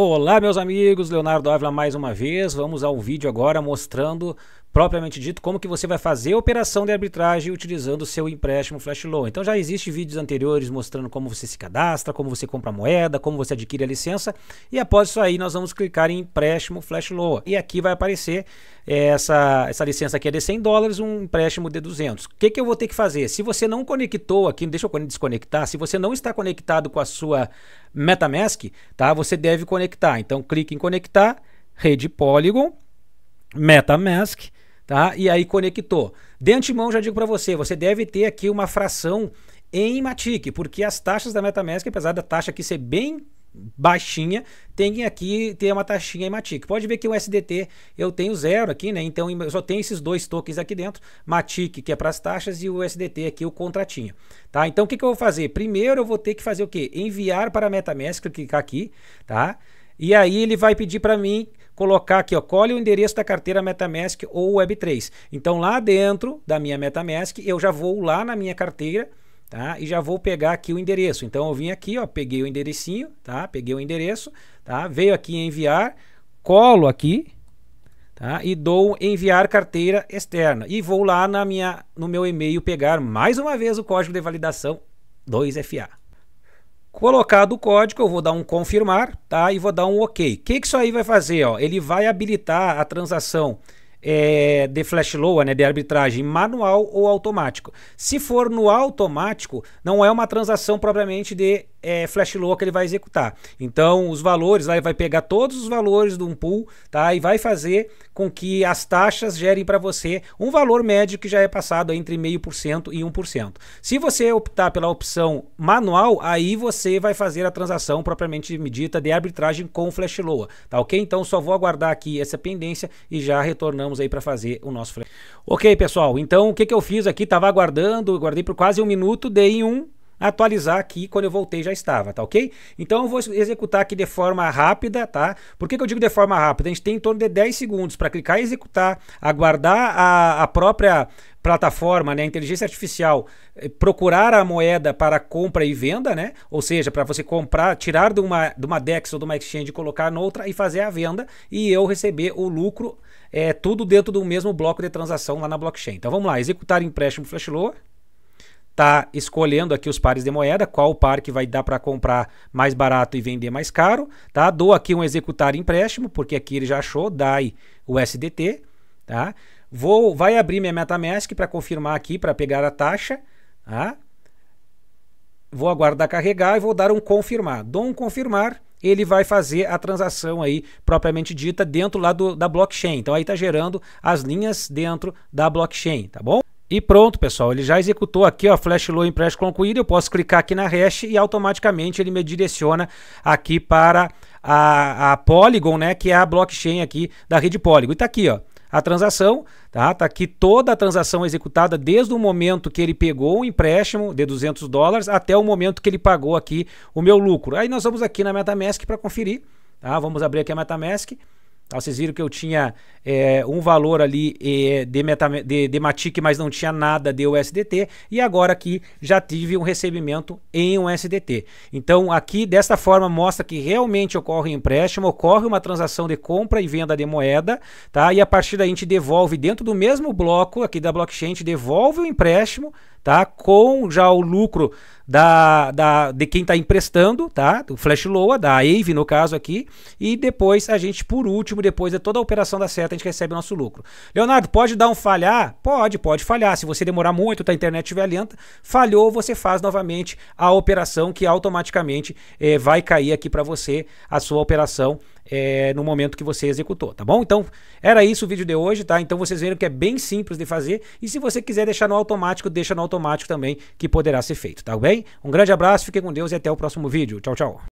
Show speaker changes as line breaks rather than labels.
Olá, meus amigos, Leonardo Ávila mais uma vez. Vamos ao vídeo agora mostrando propriamente dito, como que você vai fazer a operação de arbitragem utilizando o seu empréstimo Flash Loan. Então já existem vídeos anteriores mostrando como você se cadastra, como você compra moeda, como você adquire a licença. E após isso aí nós vamos clicar em empréstimo Flash Loan. E aqui vai aparecer é, essa, essa licença aqui é de 100 dólares, um empréstimo de 200. O que, que eu vou ter que fazer? Se você não conectou aqui, deixa eu desconectar, se você não está conectado com a sua Metamask, tá? você deve conectar. Então clique em conectar, rede Polygon, Metamask, tá? E aí conectou. De antemão já digo para você, você deve ter aqui uma fração em Matic, porque as taxas da MetaMask, apesar da taxa aqui ser bem baixinha, tem aqui tem uma taxinha em Matic. Pode ver que o SDT eu tenho zero aqui, né? Então eu só tenho esses dois tokens aqui dentro, Matic que é para as taxas e o SDT aqui o contratinho, tá? Então o que, que eu vou fazer? Primeiro eu vou ter que fazer o que? Enviar para a MetaMask, clicar tá aqui, tá? E aí ele vai pedir para mim colocar aqui, ó, colhe o endereço da carteira MetaMask ou Web3. Então lá dentro da minha MetaMask, eu já vou lá na minha carteira, tá? E já vou pegar aqui o endereço. Então eu vim aqui, ó, peguei o enderecinho, tá? Peguei o endereço, tá? Veio aqui em enviar, colo aqui, tá? E dou enviar carteira externa e vou lá na minha no meu e-mail pegar mais uma vez o código de validação 2FA. Colocado o código, eu vou dar um confirmar, tá? E vou dar um OK. O que, que isso aí vai fazer? Ó? Ele vai habilitar a transação é, de flash loan, né, de arbitragem manual ou automático. Se for no automático, não é uma transação propriamente de é, flash loa que ele vai executar. Então, os valores, lá ele vai pegar todos os valores de um pool, tá? E vai fazer com que as taxas gerem para você um valor médio que já é passado entre 0,5% e 1%. Se você optar pela opção manual, aí você vai fazer a transação propriamente medita de arbitragem com flash loa, tá OK? Então, só vou aguardar aqui essa pendência e já retornamos aí para fazer o nosso flash. OK, pessoal? Então, o que que eu fiz aqui? Tava aguardando, guardei por quase um minuto, dei um atualizar aqui, quando eu voltei já estava, tá ok? Então eu vou executar aqui de forma rápida, tá? Por que, que eu digo de forma rápida? A gente tem em torno de 10 segundos para clicar e executar, aguardar a, a própria plataforma, né, a inteligência artificial, eh, procurar a moeda para compra e venda, né? Ou seja, para você comprar, tirar de uma, de uma DEX ou de uma exchange, colocar noutra e fazer a venda e eu receber o lucro, é, tudo dentro do mesmo bloco de transação lá na blockchain. Então vamos lá, executar empréstimo Flashloa está escolhendo aqui os pares de moeda, qual par que vai dar para comprar mais barato e vender mais caro, tá? Dou aqui um executar empréstimo, porque aqui ele já achou DAI USDT, tá? Vou, vai abrir minha MetaMask para confirmar aqui, para pegar a taxa, tá? Vou aguardar carregar e vou dar um confirmar. Dou um confirmar, ele vai fazer a transação aí propriamente dita dentro lá do, da blockchain. Então aí está gerando as linhas dentro da blockchain, tá bom? E pronto, pessoal, ele já executou aqui, ó, flash low empréstimo concluído, eu posso clicar aqui na hash e automaticamente ele me direciona aqui para a, a Polygon, né, que é a blockchain aqui da rede Polygon. E tá aqui, ó, a transação, Está Tá aqui toda a transação executada desde o momento que ele pegou o empréstimo de 200 dólares até o momento que ele pagou aqui o meu lucro. Aí nós vamos aqui na MetaMask para conferir, tá? Vamos abrir aqui a MetaMask. Então, vocês viram que eu tinha é, um valor ali é, de, de, de Matic, mas não tinha nada de USDT. E agora aqui já tive um recebimento em USDT. Então aqui desta forma mostra que realmente ocorre um empréstimo, ocorre uma transação de compra e venda de moeda. Tá? E a partir daí a gente devolve dentro do mesmo bloco aqui da blockchain, a gente devolve o empréstimo tá? Com já o lucro da, da de quem está emprestando, tá? do Flash Loa, da AVE no caso aqui, e depois a gente, por último, depois de toda a operação da seta, a gente recebe nosso lucro. Leonardo, pode dar um falhar? Pode, pode falhar. Se você demorar muito, tá, a internet estiver lenta, falhou, você faz novamente a operação que automaticamente é, vai cair aqui para você a sua operação é, no momento que você executou, tá bom? Então, era isso o vídeo de hoje, tá? Então vocês viram que é bem simples de fazer e se você quiser deixar no automático, deixa no automático automático também que poderá ser feito, tá bem? Um grande abraço, fique com Deus e até o próximo vídeo. Tchau, tchau.